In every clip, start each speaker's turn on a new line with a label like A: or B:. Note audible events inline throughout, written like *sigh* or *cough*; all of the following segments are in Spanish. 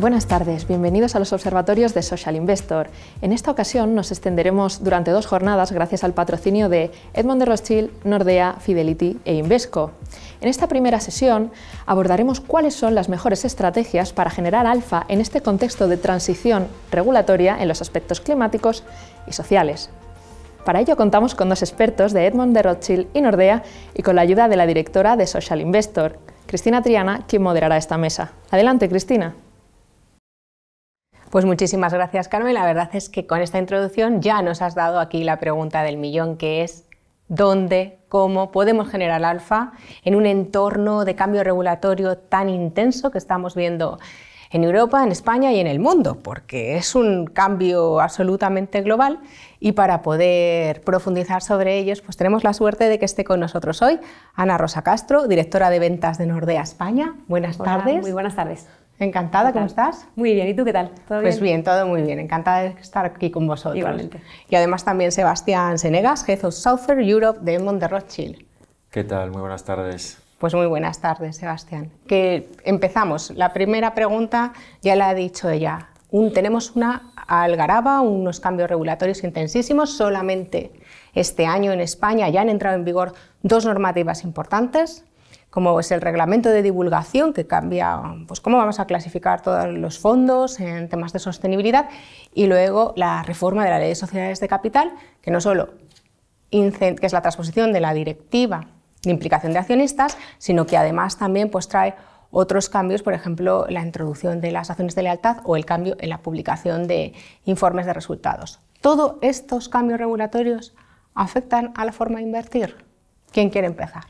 A: Buenas tardes, bienvenidos a los observatorios de Social Investor. En esta ocasión nos extenderemos durante dos jornadas gracias al patrocinio de Edmond de Rothschild, Nordea, Fidelity e Invesco. En esta primera sesión abordaremos cuáles son las mejores estrategias para generar alfa en este contexto de transición regulatoria en los aspectos climáticos y sociales. Para ello contamos con dos expertos de Edmond de Rothschild y Nordea y con la ayuda de la directora de Social Investor, Cristina Triana, quien moderará esta mesa. Adelante, Cristina. Pues muchísimas gracias, Carmen. La verdad es que con esta introducción ya nos has dado aquí la pregunta del millón, que es dónde, cómo podemos generar alfa en un entorno de cambio regulatorio tan intenso que estamos viendo en Europa, en España y en el mundo, porque es un cambio absolutamente global y para poder profundizar sobre ellos, pues tenemos la suerte de que esté con nosotros hoy Ana Rosa Castro, directora de ventas de Nordea España. Buenas tardes. Muy buenas tardes. Encantada, ¿cómo estás? Muy bien, ¿y tú qué tal? ¿Todo pues bien? todo muy bien. Encantada de estar aquí con vosotros. Igualmente. Y además también Sebastián Senegas, Head of Southern Europe de de Rothschild.
B: ¿Qué tal? Muy buenas tardes.
A: Pues muy buenas tardes, Sebastián. Que empezamos. La primera pregunta ya la ha dicho ella. tenemos una algaraba, unos cambios regulatorios intensísimos. Solamente este año en España ya han entrado en vigor dos normativas importantes, como es el reglamento de divulgación que cambia pues, cómo vamos a clasificar todos los fondos en temas de sostenibilidad y luego la reforma de la ley de sociedades de capital, que no solo es la transposición de la directiva de implicación de accionistas, sino que además también pues, trae otros cambios, por ejemplo, la introducción de las acciones de lealtad o el cambio en la publicación de informes de resultados. Todos estos cambios regulatorios afectan a la forma de invertir. ¿Quién quiere empezar?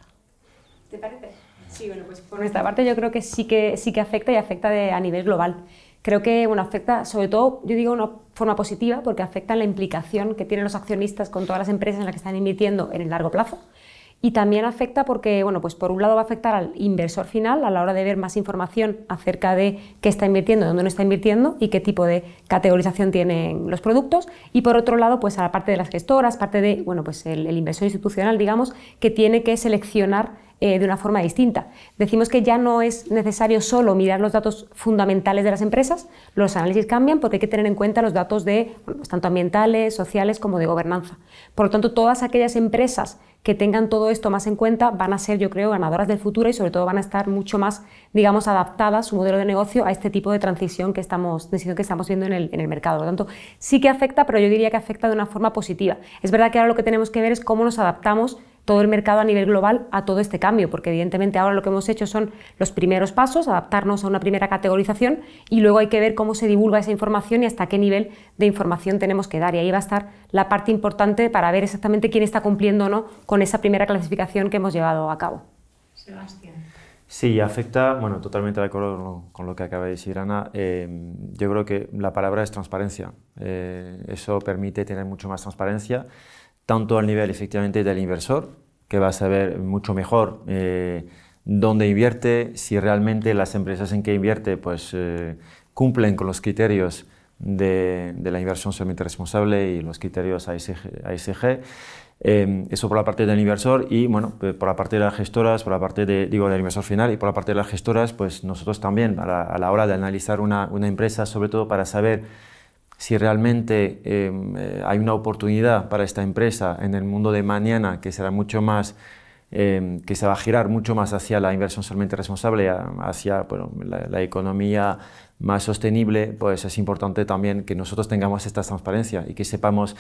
C: ¿Te parece? Sí, bueno, pues por
A: nuestra parte yo creo que sí que, sí que afecta y afecta a
C: nivel global. Creo que bueno, afecta, sobre todo, yo digo, una forma positiva porque afecta la implicación que tienen los accionistas con todas las empresas en las que están invirtiendo en el largo plazo. Y también afecta porque, bueno, pues por un lado va a afectar al inversor final a la hora de ver más información acerca de qué está invirtiendo, dónde no está invirtiendo y qué tipo de categorización tienen los productos. Y por otro lado, pues a la parte de las gestoras, parte de, bueno, pues el, el inversor institucional, digamos, que tiene que seleccionar eh, de una forma distinta. Decimos que ya no es necesario solo mirar los datos fundamentales de las empresas, los análisis cambian porque hay que tener en cuenta los datos de, pues tanto ambientales, sociales como de gobernanza. Por lo tanto, todas aquellas empresas que tengan todo esto más en cuenta van a ser, yo creo, ganadoras del futuro y sobre todo van a estar mucho más, digamos, adaptadas su modelo de negocio a este tipo de transición que estamos, que estamos viendo en el, en el mercado. Por lo tanto, sí que afecta, pero yo diría que afecta de una forma positiva. Es verdad que ahora lo que tenemos que ver es cómo nos adaptamos todo el mercado a nivel global a todo este cambio, porque evidentemente ahora lo que hemos hecho son los primeros pasos, adaptarnos a una primera categorización y luego hay que ver cómo se divulga esa información y hasta qué nivel de información tenemos que dar. Y ahí va a estar la parte importante para ver exactamente quién está cumpliendo o no con esa primera clasificación que hemos llevado a cabo.
A: Sebastián.
B: Sí, afecta, bueno, totalmente de acuerdo con lo que acaba de decir Ana. Eh, yo creo que la palabra es transparencia. Eh, eso permite tener mucho más transparencia tanto al nivel efectivamente del inversor, que va a saber mucho mejor eh, dónde invierte, si realmente las empresas en que invierte pues, eh, cumplen con los criterios de, la inversión socialmente responsable y los criterios ASG. Eh, eso por la parte del inversor y bueno, pues, por la parte de las gestoras, por la parte de, digo, del inversor final y por la parte de las gestoras, pues nosotros también a la, a la hora de analizar una, una empresa, sobre todo para saber si realmente eh, eh, hay una oportunidad para esta empresa en el mundo de mañana, que será mucho más Em, que se va a girar mucho más hacia la inversión solamente responsable, hacia la, economía más sostenible, pues es importante también que nosotros tengamos esta transparencia y que sepamos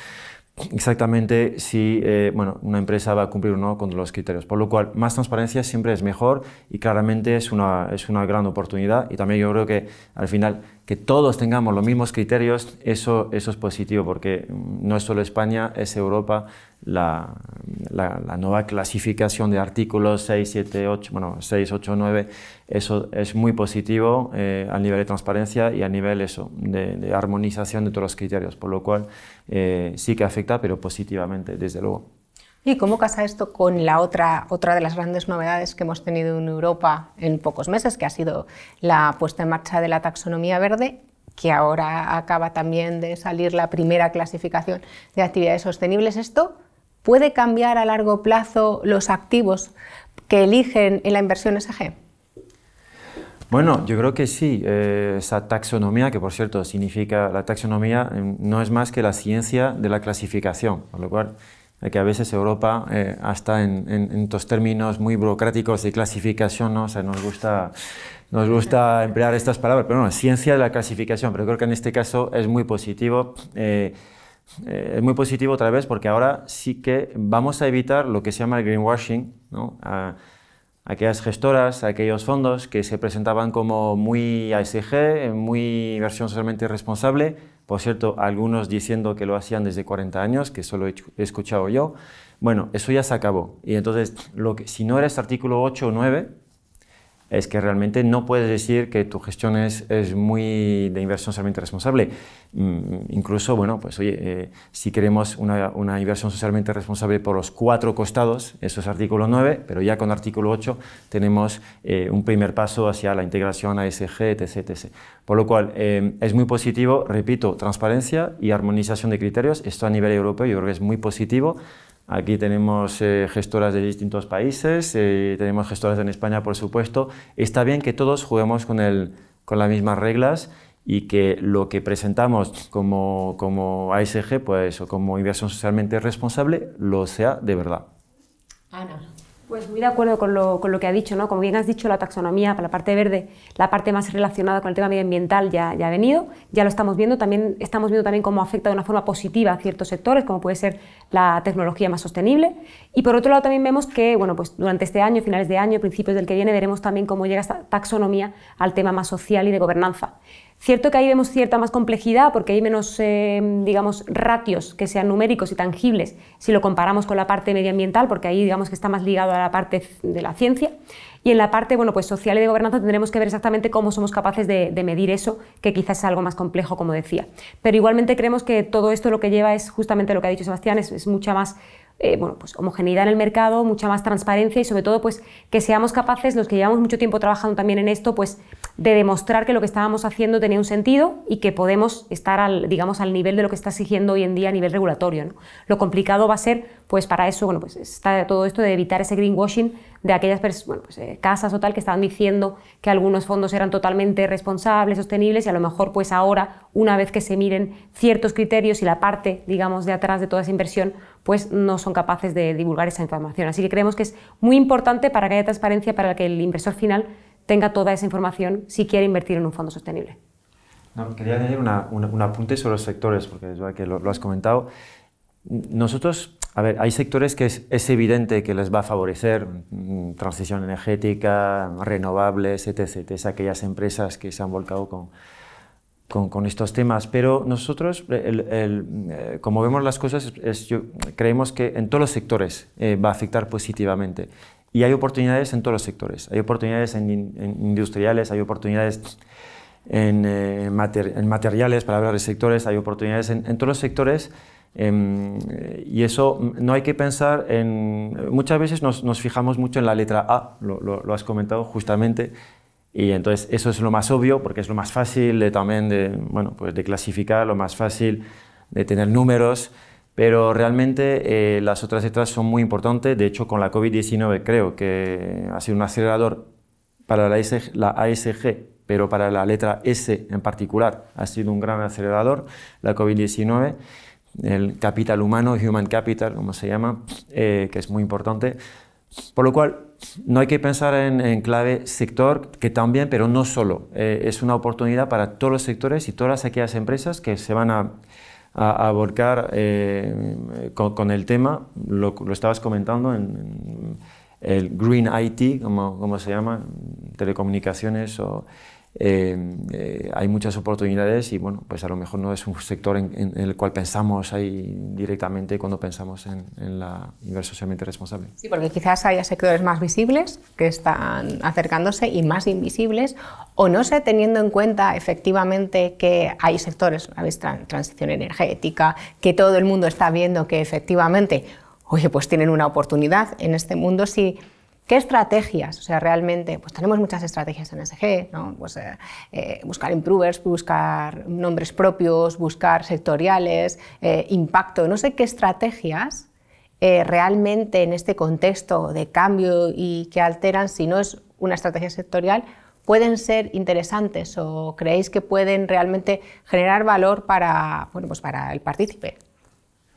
B: exactamente si eh, bueno, una empresa va a cumplir o no con los criterios. Por lo cual, más transparencia siempre es mejor y claramente es una, es una gran oportunidad y también yo creo que al final que todos tengamos los mismos criterios, eso, eso es positivo porque no es solo España, es Europa, la, la, nueva clasificación de artículos 6, 7, 8, bueno, 6, 8, 9, eso es muy positivo eh, al nivel de transparencia y a nivel eso, de, armonización de todos los criterios, por lo cual eh, sí que afecta, pero positivamente, desde luego.
A: ¿Y cómo casa esto con la otra, otra de las grandes novedades que hemos tenido en Europa en pocos meses, que ha sido la puesta en marcha de la taxonomía verde, que ahora acaba también de salir la primera clasificación de actividades sostenibles? Esto ¿Puede cambiar a largo plazo los activos que eligen en la inversión SG?
B: Bueno, yo creo que sí. Eh, esa taxonomía, que por cierto significa, la taxonomía em, no es más que la ciencia de la clasificación, por lo cual eh, que a veces Europa, eh, hasta en, estos términos muy burocráticos de clasificación, O sea, nos, gusta, nos gusta emplear estas palabras, pero no, ciencia de la clasificación, pero creo que en este caso es muy positivo. Eh, es muy positivo otra vez porque ahora sí que vamos a evitar lo que se llama el greenwashing, ¿no? A, aquellas gestoras, aquellos fondos que se presentaban como muy ASG, muy versión socialmente responsable, por cierto, algunos diciendo que lo hacían desde 40 años, que solo he escuchado yo. Bueno, eso ya se acabó. Y entonces, lo que, si no eres este artículo 8 o 9, es que realmente no puedes decir que tu gestión es, muy de inversión socialmente responsable. Mm, incluso, bueno, pues oye, eh, si queremos una, inversión socialmente responsable por los cuatro costados, eso es artículo 9, pero ya con artículo 8 tenemos eh, un primer paso hacia la integración ASG, etc. Por lo cual, eh, es muy positivo, repito, transparencia y armonización de criterios. Esto a nivel europeo yo creo que es muy positivo. Aquí tenemos eh, gestoras de distintos países, eh, tenemos gestoras en España, por supuesto. Está bien que todos juguemos con, el, con las mismas reglas y que lo que presentamos como, como ASG pues, o como inversión socialmente responsable lo sea de verdad.
A: Ana. Pues muy de
C: acuerdo con lo, con lo, que ha dicho, ¿no? Como bien has dicho, la taxonomía para la parte verde, la parte más relacionada con el tema medioambiental ya, ya ha venido, ya lo estamos viendo, también estamos viendo también cómo afecta de una forma positiva a ciertos sectores, como puede ser la tecnología más sostenible. Y por otro lado también vemos que, bueno, pues durante este año, finales de año, principios del que viene, veremos también cómo llega esta taxonomía al tema más social y de gobernanza. Cierto que ahí vemos cierta más complejidad porque hay menos, eh, digamos, ratios que sean numéricos y tangibles si lo comparamos con la parte medioambiental, porque ahí, digamos, que está más ligado a la parte de la ciencia. Y en la parte, bueno, pues social y de gobernanza tendremos que ver exactamente cómo somos capaces de, medir eso, que quizás es algo más complejo, como decía. Pero igualmente creemos que todo esto lo que lleva es justamente lo que ha dicho Sebastián, es mucha más eh, bueno, pues homogeneidad en el mercado, mucha más transparencia y sobre todo pues que seamos capaces, los que llevamos mucho tiempo trabajando también en esto, pues de demostrar que lo que estábamos haciendo tenía un sentido y que podemos estar al, digamos, al nivel de lo que está exigiendo hoy en día a nivel regulatorio. ¿no? Lo complicado va a ser, pues para eso, bueno, pues está todo esto de evitar ese greenwashing de aquellas pues, eh, casas o tal que estaban diciendo que algunos fondos eran totalmente responsables, sostenibles y a lo mejor pues ahora, una vez que se miren ciertos criterios y la parte, digamos, de atrás de toda esa inversión, pues no son capaces de divulgar esa información. Así que creemos que es muy importante para que haya transparencia, para que el inversor final tenga toda esa información si quiere invertir en un fondo sostenible.
B: quería añadir un apunte sobre los sectores, porque es verdad que lo, lo has comentado. Nosotros a ver, hay sectores que es, evidente que les va a favorecer, mm, transición energética, renovables, etc. Es aquellas empresas que se han volcado con, con, estos temas. Pero nosotros, eh, como vemos las cosas, creemos que en todos los sectores eh, va a afectar positivamente. Y hay oportunidades en todos los sectores. Hay oportunidades en, industriales, hay oportunidades eh, en, materiales para hablar de sectores, hay oportunidades en, en todos los sectores Em, y eso mm, no hay que pensar en... Muchas veces nos, nos fijamos mucho en la letra A, lo, lo, has comentado justamente, y entonces eso es lo más obvio porque es lo más fácil de, también de, bueno, pues de clasificar, lo más fácil de tener números, pero realmente eh, las otras letras son muy importantes. De hecho, con la COVID-19 creo que ha sido un acelerador para la la ASG pero para la letra S en particular ha sido un gran acelerador, la COVID-19 el capital humano, human capital, como se llama, eh, que es muy importante. Por lo cual, no hay que pensar en, clave sector, que también, pero no solo. Eh, es una oportunidad para todos los sectores y todas aquellas empresas que se van a, a, eh, con, el tema. Lo, estabas comentando en, el Green IT, como, como se llama, telecomunicaciones o Em, eh, hay muchas oportunidades y bueno, pues a lo mejor no es un sector en, el cual pensamos ahí directamente cuando pensamos en, la inversión socialmente responsable.
A: Sí, porque quizás haya sectores más visibles que están acercándose y más invisibles, o no sé, teniendo en cuenta efectivamente que hay sectores, la transición energética, que todo el mundo está viendo que efectivamente, oye, pues tienen una oportunidad en este mundo si ¿Qué estrategias? O sea, realmente, pues tenemos muchas estrategias en SG, Pues, eh, eh, buscar improvers, buscar nombres propios, buscar sectoriales, eh, impacto, no sé qué estrategias realmente en este contexto de cambio y que alteran, si no es una estrategia sectorial, pueden ser interesantes o creéis que pueden realmente generar valor para, pues para el partícipe.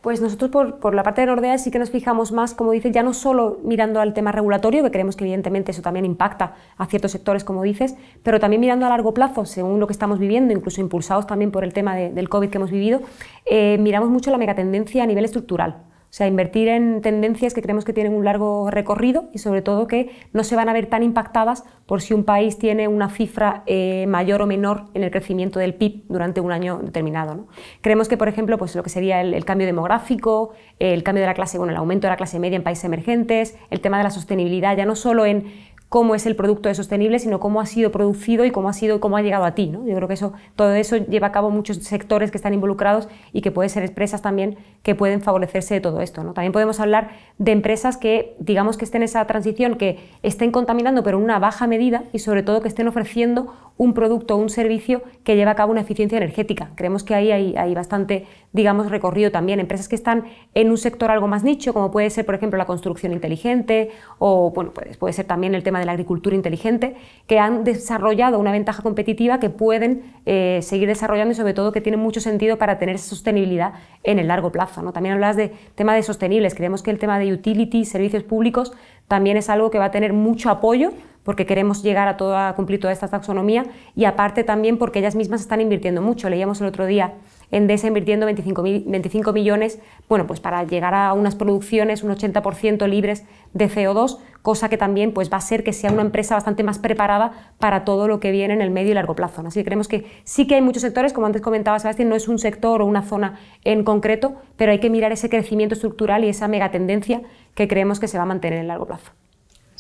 C: Pues nosotros por, por, la parte de Nordea sí que
A: nos fijamos más, como dices, ya no solo mirando al tema regulatorio, que
C: creemos que evidentemente eso también impacta a ciertos sectores, como dices, pero también mirando a largo plazo, según lo que estamos viviendo, incluso impulsados también por el tema del COVID que hemos vivido, eh, miramos mucho la megatendencia a nivel estructural. O sea, invertir en tendencias que creemos que tienen un largo recorrido y sobre todo que no se van a ver tan impactadas por si un país tiene una cifra eh, mayor o menor en el crecimiento del PIB durante un año determinado. Creemos que, por ejemplo, pues lo que sería el, el, cambio demográfico, el cambio de la clase, bueno, el aumento de la clase media en países emergentes, el tema de la sostenibilidad, ya no solo en cómo es el producto de sostenible, sino cómo ha sido producido y cómo ha sido cómo ha llegado a ti. ¿no? Yo creo que eso, todo eso lleva a cabo muchos sectores que están involucrados y que pueden ser empresas también que pueden favorecerse de todo esto. ¿no? También podemos hablar de empresas que, digamos, que estén en esa transición, que estén contaminando, pero en una baja medida y sobre todo que estén ofreciendo un producto o un servicio que lleva a cabo una eficiencia energética. Creemos que ahí hay, bastante, digamos, recorrido también. Empresas que están en un sector algo más nicho, como puede ser, por ejemplo, la construcción inteligente o, bueno, pues, puede ser también el tema de la agricultura inteligente, que han desarrollado una ventaja competitiva que pueden eh, seguir desarrollando y, sobre todo, que tiene mucho sentido para tener sostenibilidad en el largo plazo. ¿no? También hablas de tema de sostenibles. Creemos que el tema de utility, servicios públicos, también es algo que va a tener mucho apoyo porque queremos llegar a, todo a cumplir toda esta taxonomía y aparte también porque ellas mismas están invirtiendo mucho. Leíamos el otro día Endesa invirtiendo 25, 25, millones, bueno, pues para llegar a unas producciones un 80% libres de CO2, cosa que también pues va a ser que sea una empresa bastante más preparada para todo lo que viene en el medio y largo plazo. Así que creemos que sí que hay muchos sectores, como antes comentaba Sebastián, no es un sector o una zona en concreto, pero hay que mirar ese crecimiento estructural y esa megatendencia que creemos que se va a mantener en el largo plazo.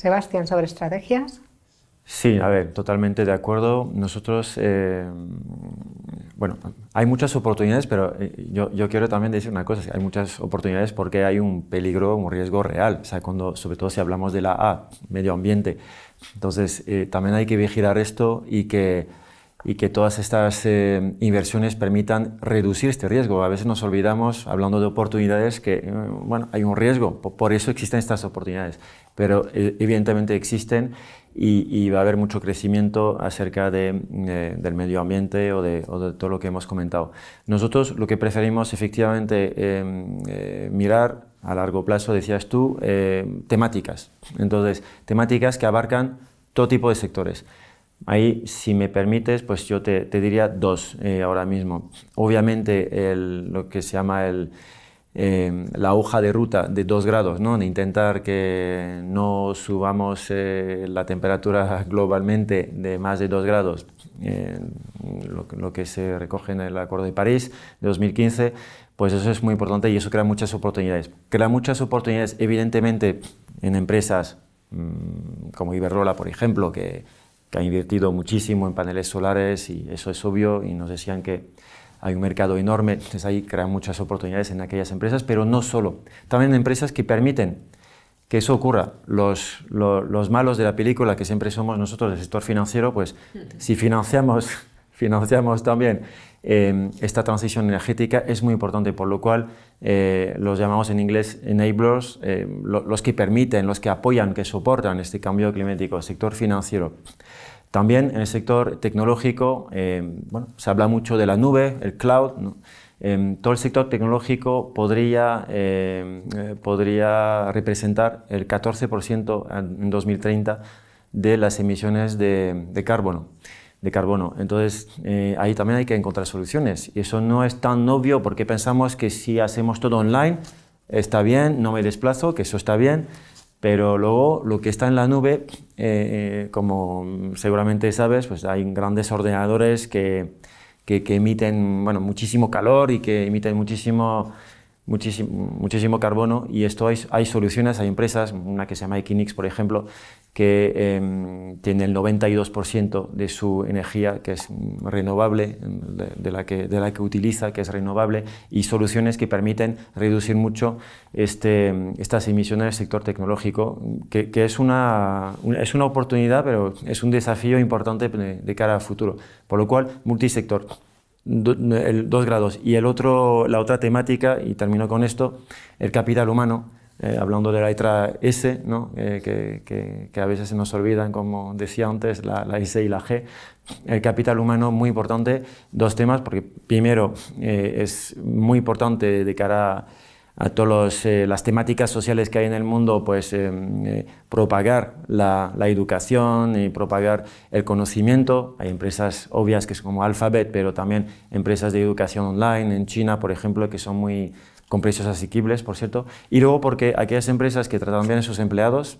A: Sebastián, sobre estrategias.
B: Sí, a ver, totalmente de acuerdo. Nosotros, eh, bueno, hay muchas oportunidades, pero eh, yo, quiero también decir una cosa, hay muchas oportunidades porque hay un peligro, un riesgo real, cuando, sobre todo si hablamos de la A, medio ambiente. Entonces, eh, también hay que vigilar esto y que, y que todas estas inversiones permitan reducir este riesgo. A veces nos olvidamos, hablando de oportunidades, que, bueno, hay un riesgo, por eso existen estas oportunidades pero eh, evidentemente existen y, va a haber mucho crecimiento acerca de, del medio ambiente o de, todo lo que hemos comentado. Nosotros lo que preferimos efectivamente em, eh, mirar a largo plazo, decías tú, eh, temáticas. Entonces, temáticas que abarcan todo tipo de sectores. Ahí, si me permites, pues yo te, diría dos ahora mismo. Obviamente, lo que se llama el, Em, la hoja de ruta de 2 grados, ¿no? de intentar que no subamos eh, la temperatura *laughs* globalmente de más de 2 grados, eh, lo, que se recoge en el Acuerdo de París de 2015, pues eso es muy importante y eso crea muchas oportunidades. Crea muchas oportunidades, evidentemente, en empresas mm, como Iberrola, por ejemplo, que, que ha invertido muchísimo en paneles solares y eso es obvio y nos decían que hay un mercado enorme, entonces ahí crean muchas oportunidades en aquellas empresas, pero no solo, también empresas que permiten que eso ocurra. Los, malos de la película, que siempre somos nosotros del sector financiero, pues si financiamos, *laughs* financiamos también em, esta transición energética es muy importante, por lo cual eh, los llamamos en inglés enablers, em, los que permiten, los que apoyan, que soportan este cambio climático, sector financiero. También en el sector tecnológico eh, se habla mucho de la nube, el cloud. Eh, todo el sector tecnológico podría, eh, representar el 14% en 2030 de las emisiones de carbono. De carbono. Entonces, ahí también hay que encontrar soluciones. Y eso no es tan obvio porque pensamos que si hacemos todo online, está bien, no me desplazo, que eso está bien, pero luego lo que está en la nube, eh, eh, como seguramente sabes, pues hay grandes ordenadores que, que emiten bueno, muchísimo calor y que emiten muchísimo muchísimo, carbono y esto hay, soluciones, hay empresas, una que se llama Equinix, por ejemplo, que em, tiene el 92% de su energía que es renovable, em, de, la que, de la que utiliza, que es renovable, y soluciones que permiten reducir mucho este, em, estas emisiones del sector tecnológico, que, es, una, es una oportunidad, pero es un desafío importante de, de cara al futuro. Por lo cual, multisector el, dos grados. Y el otro, la otra temática, y termino con esto, el capital humano, eh, hablando de la letra S, ¿no? Eh, que, que, a veces se nos olvidan, como decía antes, la, la, S y la G. El capital humano, muy importante, dos temas, porque primero eh, es muy importante de cara a a todas eh, las temáticas sociales que hay en el mundo, pues eh, eh, propagar la, educación y propagar el conocimiento. Hay empresas obvias que son como Alphabet, pero también empresas de educación online en China, por ejemplo, que son muy con precios asequibles, por cierto. Y luego porque aquellas empresas que tratan bien a sus empleados,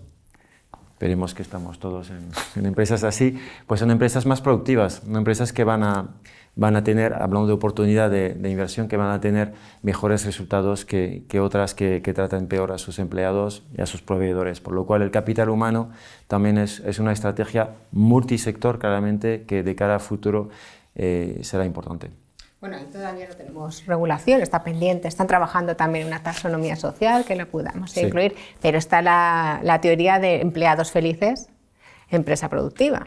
B: esperemos que estamos todos en, *laughs* en empresas así, pues son empresas más productivas, empresas que van a van a tener, hablando de oportunidad de, inversión, que van a tener mejores resultados que, que otras que, que, tratan peor a sus empleados y a sus proveedores. Por lo cual el capital humano también es, es una estrategia multisector claramente que de cara al futuro eh, será importante. Bueno,
A: todavía no tenemos regulación, está pendiente, están trabajando también una taxonomía social que la podamos incluir, pero está la, la, teoría de empleados felices, empresa productiva.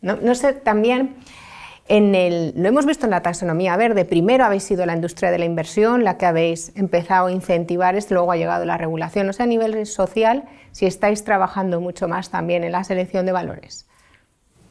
A: No, no sé, también en lo hemos visto en la taxonomía verde. Primero habéis sido la industria de la inversión la que habéis empezado a incentivar, esto. luego ha llegado la regulación. O sea, a nivel social, si estáis trabajando mucho más también en la selección de valores.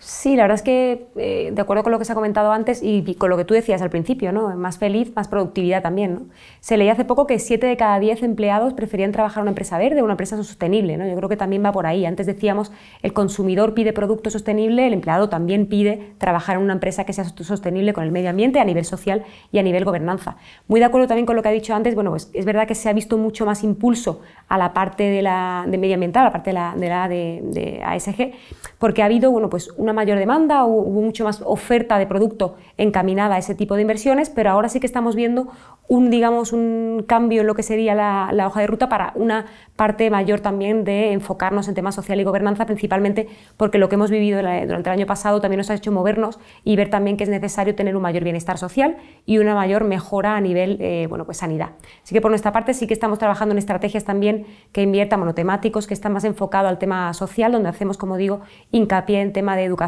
A: Sí,
C: la verdad es que, eh,
A: de acuerdo con lo que se ha comentado antes
C: y con lo que tú decías al principio, ¿no? más feliz, más productividad también. ¿no? Se leía hace poco que siete de cada diez empleados preferían trabajar en una empresa verde o una empresa sostenible. ¿no? Yo creo que también va por ahí. Antes decíamos, el consumidor pide producto sostenible, el empleado también pide trabajar en una empresa que sea sostenible con el medio ambiente a nivel social y a nivel gobernanza. Muy de acuerdo también con lo que ha dicho antes, bueno, pues es verdad que se ha visto mucho más impulso a la parte de, la, de medioambiental, a la parte de la, de, de ASG, porque ha habido bueno, pues una mayor demanda, hubo mucho más oferta de producto encaminada a ese tipo de inversiones, pero ahora sí que estamos viendo un, digamos, un cambio en lo que sería la, hoja de ruta para una parte mayor también de enfocarnos en temas social y gobernanza, principalmente porque lo que hemos vivido durante el año pasado también nos ha hecho movernos y ver también que es necesario tener un mayor bienestar social y una mayor mejora a nivel eh, bueno, pues sanidad. Así que por nuestra parte sí que estamos trabajando en estrategias también que inviertan monotemáticos, que están más enfocados al tema social, donde hacemos, como digo, hincapié en tema de educación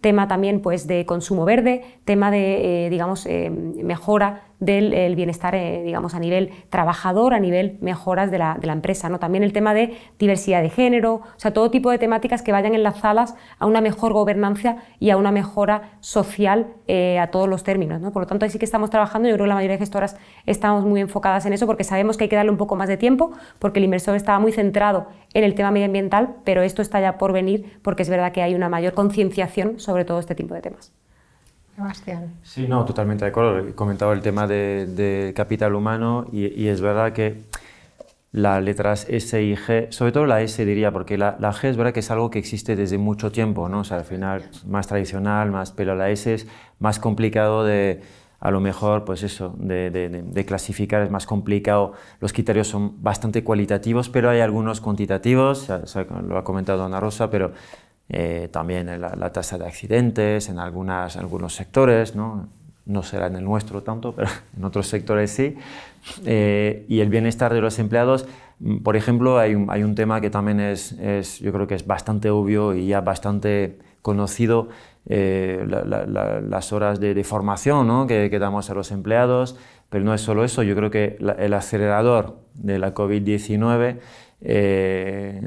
C: tema también pues, de consumo verde, tema de, eh, digamos, eh, mejora del eh, bienestar, eh, digamos, a nivel trabajador, a nivel mejoras de la, de la, empresa. ¿no? También el tema de diversidad de género, o sea, todo tipo de temáticas que vayan enlazadas a una mejor gobernanza y a una mejora social eh, a todos los términos. ¿no? Por lo tanto, ahí sí que estamos trabajando. Yo creo que la mayoría de gestoras estamos muy enfocadas en eso porque sabemos que hay que darle un poco más de tiempo, porque el inversor estaba muy centrado en el tema medioambiental, pero esto está ya por venir porque es verdad que hay una mayor concienciación sobre todo este tipo de temas.
A: Sebastián.
B: Sí, no, totalmente de acuerdo. He comentado el tema de, capital humano y, es verdad que las letras S y G, sobre todo la S diría, porque la, G es verdad que es algo que existe desde mucho tiempo, ¿no? O sea, al final más tradicional, más, pero la S es más complicado de, a lo mejor, pues eso, de, de, clasificar es más complicado. Los criterios son bastante cualitativos, pero hay algunos cuantitativos, o sea, lo ha comentado Ana Rosa, pero eh, también la, tasa de accidentes en, algunos sectores, ¿no? ¿no? será en el nuestro tanto, pero *laughs* en otros sectores sí, eh, y el bienestar de los empleados. Mm, por ejemplo, hay un, hay un tema que también es, es, yo creo que es bastante obvio y ya bastante conocido, eh, las horas de, formación que, que damos a los empleados, pero no es solo eso, yo creo que el acelerador de la COVID-19 eh,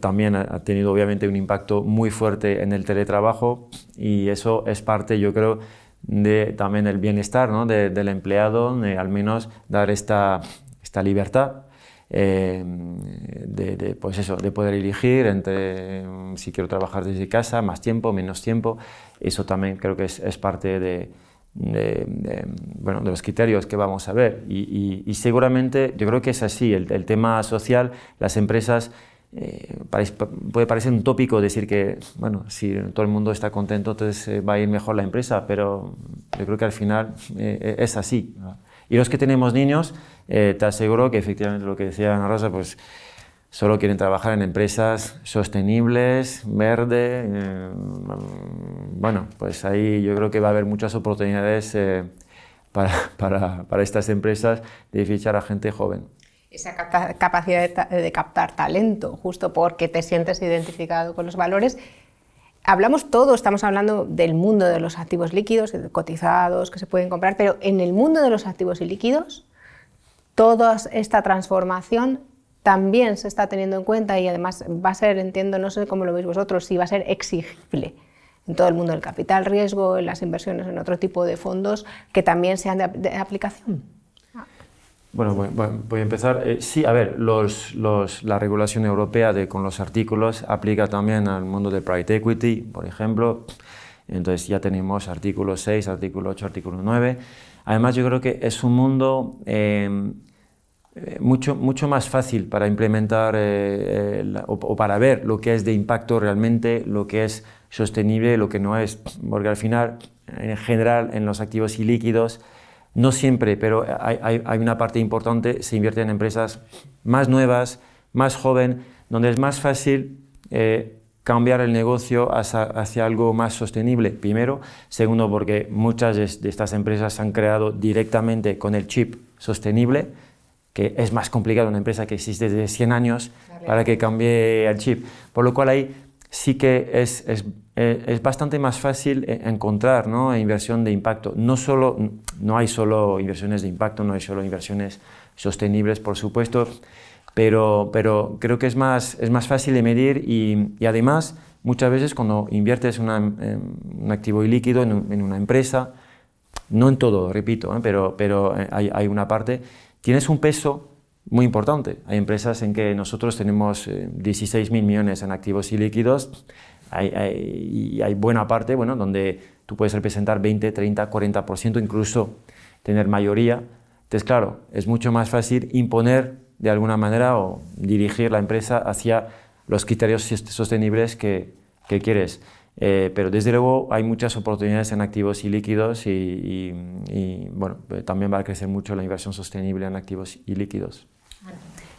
B: también ha tenido obviamente un impacto muy fuerte en el teletrabajo y eso es parte, yo creo, de también el bienestar ¿no? del empleado, al menos dar esta, esta libertad. Eh, de, pues eso, de poder elegir entre mm, si quiero trabajar desde casa, más tiempo, menos tiempo. Eso también creo que es parte de, de, bueno, de los criterios que vamos a ver. Y, seguramente, yo creo que es así, el, tema social, las empresas, eh, puede parecer un tópico decir que, bueno, si todo el mundo está contento, entonces eh, va a ir mejor la empresa, pero yo creo que al final eh, es así. Y los que tenemos niños, te aseguro que efectivamente lo que decía Ana Rosa, pues solo quieren trabajar en empresas sostenibles, verde. Eh, bueno, pues ahí yo creo que va a haber muchas oportunidades eh, *laughs* para, estas empresas de fichar a gente joven
A: esa capacidad de, captar talento, justo porque te sientes identificado con los valores. Hablamos todo, estamos hablando del mundo de los activos líquidos, cotizados, que se pueden comprar, pero en el mundo de los activos y líquidos, toda esta transformación también se está teniendo en cuenta y además va a ser, entiendo, no sé cómo lo veis vosotros, si va a ser exigible en todo el mundo del capital riesgo, en las inversiones en otro tipo de fondos que también sean de, aplicación.
B: Bueno, voy, a empezar. Eh, sí, a ver, la regulación europea de, con los artículos aplica también al mundo de private equity, por ejemplo. Entonces ya tenemos artículo 6, artículo 8, artículo 9. Además yo creo que es un mundo eh, eh, mucho, mucho más fácil para implementar eh, eh, o, para ver lo que es de impacto realmente, lo que es sostenible, lo que no es, porque al final, en general, en los activos y líquidos, no siempre, pero hay, hay, una parte importante, se invierte en empresas más nuevas, más joven, donde es más fácil cambiar el negocio hacia, algo más sostenible, primero. Segundo, porque muchas de, de estas empresas se han creado directamente con el chip sostenible, que es más complicado una empresa que existe desde 100 años para que cambie el chip. Por lo cual ahí sí que es, es, eh, es bastante más fácil e, encontrar ¿no? inversión de impacto. No, solo, no hay solo inversiones de impacto, no hay solo inversiones sostenibles, por supuesto, pero, pero creo que es más, es más fácil de medir y, además muchas veces cuando inviertes em, un activo ilíquido en, en, una empresa, no en todo, repito, ¿eh? pero, pero eh, hay, hay una parte tienes un peso muy importante. Hay empresas en que nosotros tenemos 16.000 eh, millones en activos y líquidos y hay buena parte bueno, donde tú puedes representar 20, 30, 40%, incluso tener mayoría. Entonces, claro, es mucho más fácil imponer de alguna manera o dirigir la empresa hacia los criterios sostenibles que, que quieres. Eh, pero desde luego hay muchas oportunidades en activos y líquidos y, bueno, eh, también va a crecer mucho la inversión sostenible en activos y líquidos.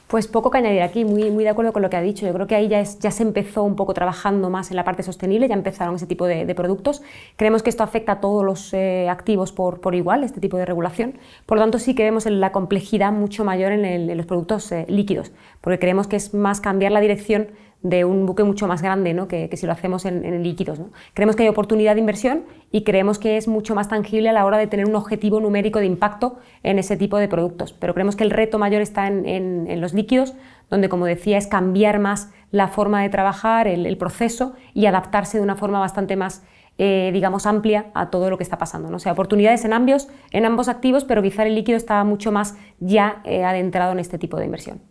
C: Pues poco que añadir aquí, muy, muy de acuerdo con lo que ha dicho. Yo creo que ahí ya, es, ya se empezó un poco trabajando más en la parte sostenible, ya empezaron ese tipo de, productos. Creemos que esto afecta a todos los eh, activos por, por, igual, este tipo de regulación. Por lo tanto, sí que vemos la complejidad mucho mayor en, los productos líquidos, porque creemos que es más cambiar la dirección de un buque mucho más grande que, si lo hacemos en, líquidos. Creemos que hay oportunidad de inversión y creemos que es mucho más tangible a la hora de tener un objetivo numérico de impacto en ese tipo de productos. Pero creemos que el reto mayor está en, los líquidos, donde, como decía, es cambiar más la forma de trabajar, el, proceso y adaptarse de una forma bastante más eh, digamos, amplia a todo lo que está pasando. ¿no? O sea, oportunidades en ambos, en ambos activos, pero quizá el líquido está mucho más ya eh, adentrado en este tipo de inversión.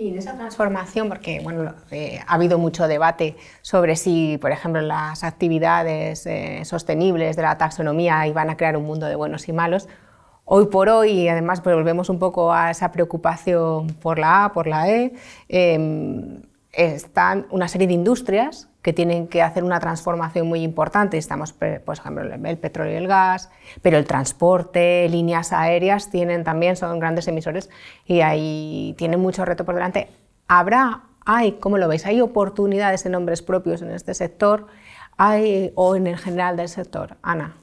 A: Y en esa transformación, porque bueno, eh, ha habido mucho debate sobre si, por ejemplo, las actividades eh, sostenibles de la taxonomía iban a crear un mundo de buenos y malos. Hoy por hoy, además pues, volvemos un poco a esa preocupación por la A, por la E, em, están una serie de industrias que tienen que hacer una transformación muy importante. Estamos, por ejemplo, el petróleo y el gas, pero el transporte, líneas aéreas tienen también, son grandes emisores y ahí tienen mucho reto por delante. Habrá, hay, ¿cómo lo veis? Hay oportunidades en nombres propios en este sector, hay, o en el general del sector. Ana.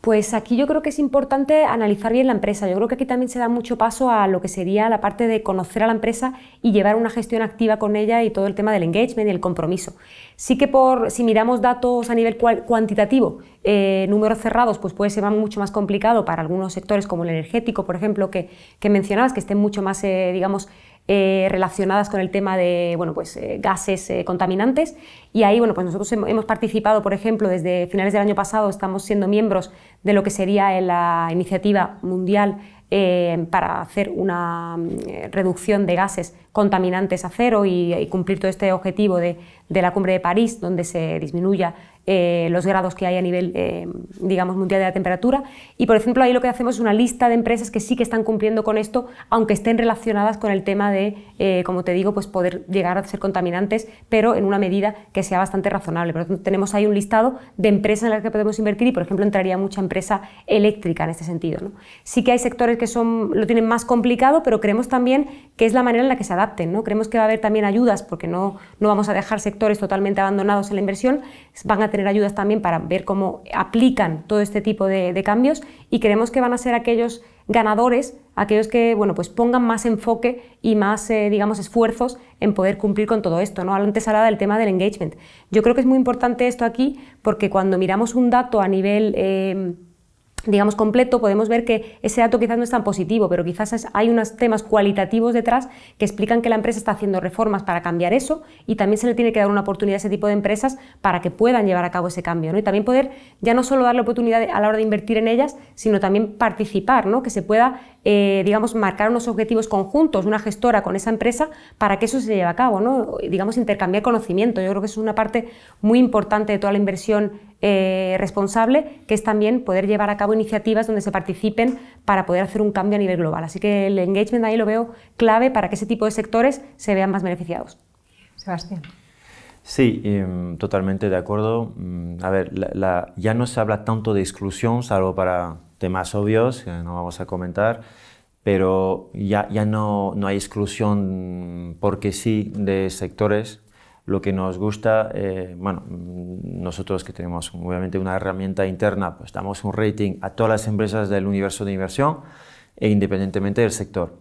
C: Pues aquí yo creo que es importante analizar bien la empresa. Yo creo que aquí también se da mucho paso a lo que sería la parte de conocer a la empresa y llevar una gestión activa con ella y todo el tema del engagement y el compromiso. Sí que por, si miramos datos a nivel cuantitativo, eh, números cerrados, pues puede ser mucho más complicado para algunos sectores como el energético, por ejemplo, que, mencionabas, que estén mucho más, eh, digamos, eh, relacionadas con el tema de pues, eh, gases eh, contaminantes. Y ahí bueno, pues nosotros hemos participado, por ejemplo, desde finales del año pasado estamos siendo miembros de lo que sería la iniciativa mundial para hacer una mm, reducción de gases contaminantes a cero y, cumplir todo este objetivo de, la cumbre de París, donde se disminuya eh, los grados que hay a nivel, eh, digamos, mundial de la temperatura. Y, por ejemplo, ahí lo que hacemos es una lista de empresas que sí que están cumpliendo con esto, aunque estén relacionadas con el tema de, eh, como te digo, pues poder llegar a ser contaminantes, pero en una medida que sea bastante razonable. tenemos ahí un listado de empresas en las que podemos invertir y, por ejemplo, entraría mucha empresa eléctrica en este sentido. Sí que hay sectores que son, lo tienen más complicado, pero creemos también que es la manera en la que se adapta Creemos que va a haber también ayudas, porque no, no vamos a dejar sectores totalmente abandonados en la inversión, van a tener ayudas también para ver cómo aplican todo este tipo de, cambios y creemos que van a ser aquellos ganadores, aquellos que bueno, pues pongan más enfoque y más eh, digamos, esfuerzos en poder cumplir con todo esto. ¿no? Antes hablaba del tema del engagement. Yo creo que es muy importante esto aquí porque cuando miramos un dato a nivel... Eh, digamos, completo, podemos ver que ese dato quizás no es tan positivo, pero quizás hay unos temas cualitativos detrás que explican que la empresa está haciendo reformas para cambiar eso y también se le tiene que dar una oportunidad a ese tipo de empresas para que puedan llevar a cabo ese cambio. Y también poder ya no solo darle oportunidad a la hora de invertir en ellas, sino también participar, ¿no? que se pueda, eh, digamos, marcar unos objetivos conjuntos, una gestora con esa empresa, para que eso se lleve a cabo, ¿no? digamos, intercambiar conocimiento. Yo creo que eso es una parte muy importante de toda la inversión eh, responsable, que es también poder llevar a cabo iniciativas donde se participen para poder hacer un cambio a nivel global. Así que el engagement ahí lo veo clave para que ese tipo de sectores se vean más beneficiados. Sebastián.
B: Sí, em, totalmente de acuerdo. Mm, a ver, ya no se habla tanto de exclusión, salvo para temas obvios que no vamos a comentar, pero ya, ya no, no hay exclusión mm, porque sí de sectores lo que nos gusta, eh, bueno, mm, nosotros que tenemos obviamente una herramienta interna, pues damos un rating a todas las empresas del universo de inversión e independientemente del sector.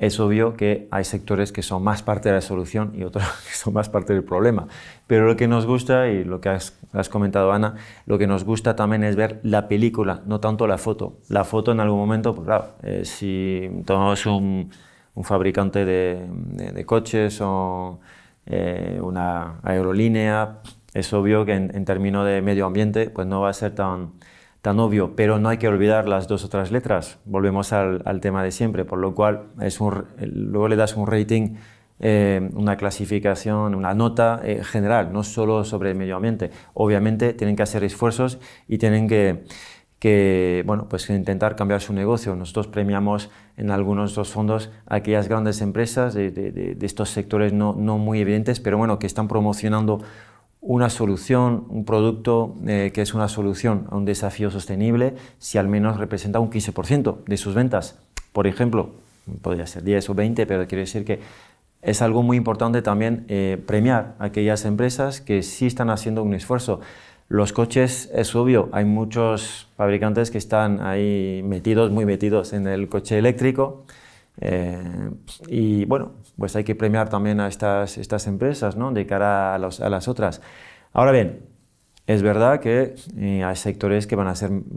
B: Es obvio que hay sectores que son más parte de la solución y otros *laughs* que son más parte del problema. Pero lo que nos gusta, y lo que has, comentado Ana, lo que nos gusta también es ver la película, no tanto la foto. La foto en algún momento, pues claro, eh, si tomamos un, fabricante de coches o eh, una aerolínea, es obvio que en, términos de medio ambiente pues no va a ser tan, tan obvio, pero no hay que olvidar las dos otras letras. Volvemos al, tema de siempre, por lo cual es luego le das un rating, eh, una clasificación, una nota eh, general, no solo sobre el medio ambiente. Obviamente tienen que hacer esfuerzos y tienen que que bueno, pues intentar cambiar su negocio. Nosotros premiamos en algunos de los fondos a aquellas grandes empresas de, estos sectores no, muy evidentes, pero bueno, que están promocionando una solución, un producto eh, que es una solución a un desafío sostenible, si al menos representa un 15% de sus ventas. Por ejemplo, podría ser 10 o 20, pero quiero decir que es algo muy importante también eh, premiar aquellas empresas que sí están haciendo un esfuerzo. Los coches, es obvio, hay muchos fabricantes que están ahí metidos, muy metidos en el coche eléctrico. Eh, y bueno, pues hay que premiar también a estas, empresas ¿no? de cara a, las otras. Ahora bien, es verdad que eh, hay sectores que, van a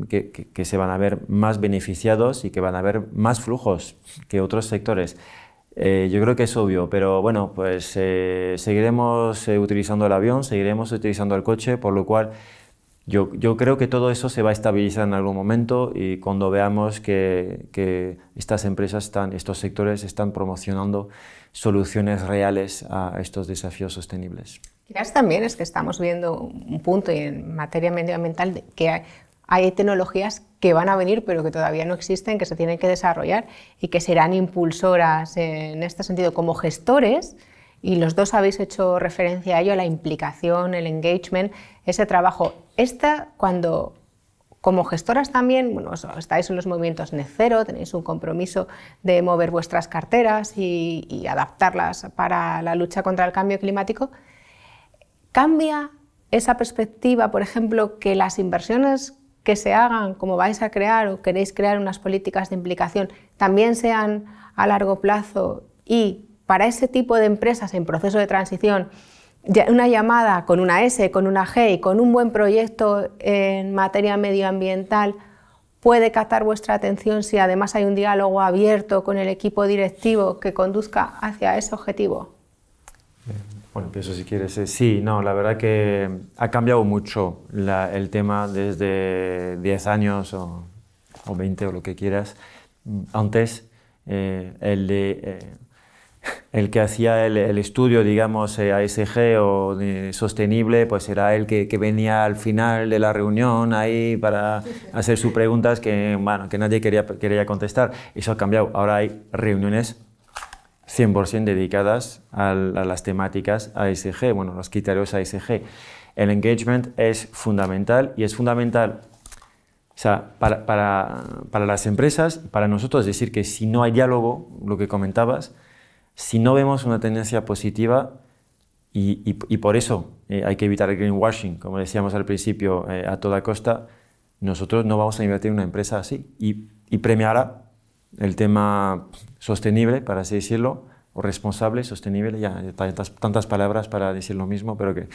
B: que se van a ver más beneficiados y que van a ver más flujos que otros sectores. Eh, yo creo que es obvio, pero bueno, pues eh, seguiremos eh, utilizando el avión, seguiremos utilizando el coche, por lo cual yo, creo que todo eso se va a estabilizar en algún momento y cuando veamos que, estas empresas, están, estos sectores están promocionando soluciones reales a estos desafíos sostenibles.
A: Quizás también es que estamos viendo un punto en materia medioambiental que hay tecnologías que van a venir pero que todavía no existen, que se tienen que desarrollar y que serán impulsoras en este sentido como gestores. Y los dos habéis hecho referencia a ello, a la implicación, el engagement, ese trabajo. Esta, cuando como gestoras también, bueno, estáis en los movimientos net cero, tenéis un compromiso de mover vuestras carteras y, y adaptarlas para la lucha contra el cambio climático. ¿Cambia esa perspectiva, por ejemplo, que las inversiones que se hagan, como vais a crear o queréis crear unas políticas de implicación, también sean a largo plazo y para ese tipo de empresas en proceso de transición, una llamada con una S, con una G y con un buen proyecto en materia medioambiental puede captar vuestra atención si además hay un diálogo abierto con el equipo directivo que conduzca hacia ese objetivo.
B: Bueno, empiezo si quieres. Eh, sí, no, la verdad que ha cambiado mucho el tema desde 10 años o, 20 o lo que quieras. Antes, eh, eh, el, que hacía el, estudio, digamos, ASG o sostenible, pues era el que, venía al final de la reunión ahí para hacer sus preguntas que, nadie quería, quería contestar. Eso ha cambiado. Ahora hay reuniones 100% dedicadas a, las temáticas ASG, bueno, los criterios ASG. El engagement es fundamental y es fundamental o sea, para, para, para las empresas, para nosotros, es decir que si no hay diálogo, lo que comentabas, si no vemos una tendencia positiva, y, y, por eso eh, hay que evitar el greenwashing, como decíamos al principio, eh, a toda costa, nosotros no vamos a invertir en una empresa así y, y premiará el tema sostenible, para así decirlo, o responsable, sostenible, ya hay tantas, palabras para decir lo mismo, pero que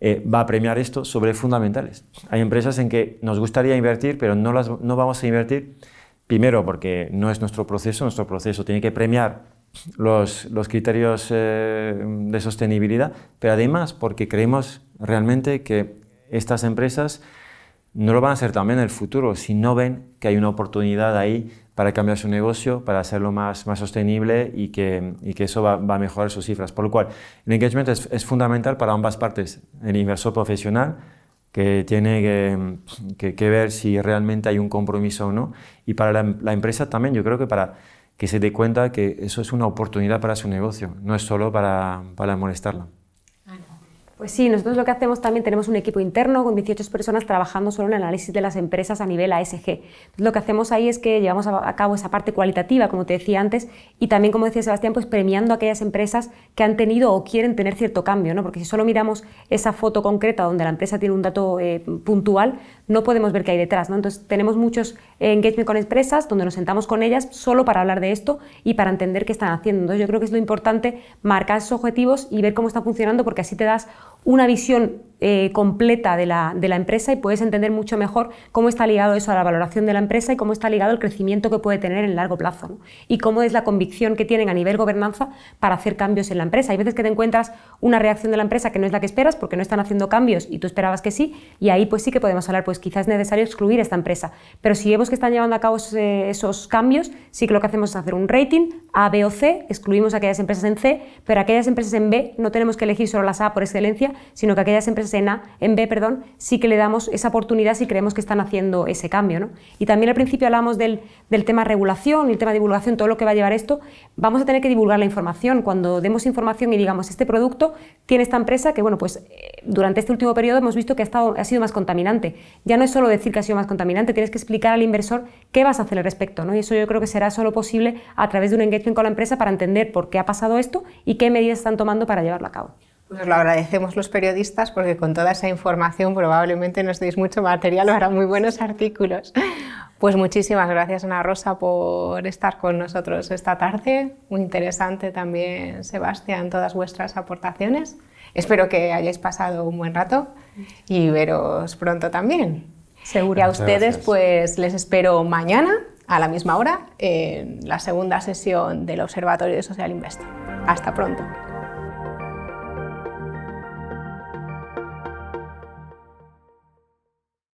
B: eh, va a premiar esto sobre fundamentales. Hay empresas en que nos gustaría invertir, pero no, las, no vamos a invertir, primero porque no es nuestro proceso, nuestro proceso tiene que premiar los, los criterios eh, de sostenibilidad, pero además porque creemos realmente que estas empresas no lo van a hacer también en el futuro si no ven que hay una oportunidad ahí para cambiar su negocio, para hacerlo más, sostenible y que, eso va, a mejorar sus cifras. Por lo cual, el engagement es, fundamental para ambas partes, el inversor profesional que tiene que, ver si realmente hay un compromiso o no, y para la, empresa también, yo creo que para que se dé cuenta que eso es una oportunidad para su negocio, no es solo para, para molestarla.
C: Pues sí, nosotros lo que hacemos también tenemos un equipo interno con 18 personas trabajando solo en el análisis de las empresas a nivel ASG. Entonces, lo que hacemos ahí es que llevamos a cabo esa parte cualitativa, como te decía antes, y también, como decía Sebastián, pues premiando a aquellas empresas que han tenido o quieren tener cierto cambio, ¿no? Porque si solo miramos esa foto concreta donde la empresa tiene un dato eh, puntual, no podemos ver qué hay detrás, ¿no? Entonces tenemos muchos eh, engagement con empresas donde nos sentamos con ellas solo para hablar de esto y para entender qué están haciendo. Entonces yo creo que es lo importante marcar esos objetivos y ver cómo está funcionando porque así te das una visión eh, completa de la, empresa y puedes entender mucho mejor cómo está ligado eso a la valoración de la empresa y cómo está ligado el crecimiento que puede tener en largo plazo y cómo es la convicción que tienen a nivel gobernanza para hacer cambios en la empresa. Hay veces que te encuentras una reacción de la empresa que no es la que esperas porque no están haciendo cambios y tú esperabas que sí y ahí pues sí que podemos hablar, pues quizás es necesario excluir esta empresa, pero si vemos que están llevando a cabo esos, eh, esos cambios, sí que lo que hacemos es hacer un rating A, B o C, excluimos aquellas empresas en C, pero aquellas empresas en B no tenemos que elegir solo las A por excelencia, sino que aquellas empresas en B, perdón, sí que le damos esa oportunidad si creemos que están haciendo ese cambio. ¿no? Y también al principio hablamos del, del tema regulación, el tema de divulgación, todo lo que va a llevar esto. Vamos a tener que divulgar la información. Cuando demos información y digamos, este producto tiene esta empresa que, bueno, pues eh, durante este último periodo hemos visto que ha, estado, ha sido más contaminante. Ya no es solo decir que ha sido más contaminante, tienes que explicar al inversor qué vas a hacer al respecto. ¿no? Y eso yo creo que será solo posible a través de un engagement con la empresa para entender
A: por qué ha pasado esto y qué medidas están tomando para llevarlo a cabo. Pues lo agradecemos los periodistas porque con toda esa información probablemente nos deis mucho material o muy buenos artículos. Pues muchísimas gracias Ana Rosa por estar con nosotros esta tarde. Muy interesante también Sebastián todas vuestras aportaciones. Espero que hayáis pasado un buen rato y veros pronto también. Seguro. Y a ustedes pues les espero mañana a la misma hora en la segunda sesión del Observatorio de Social
B: Investor. Hasta pronto.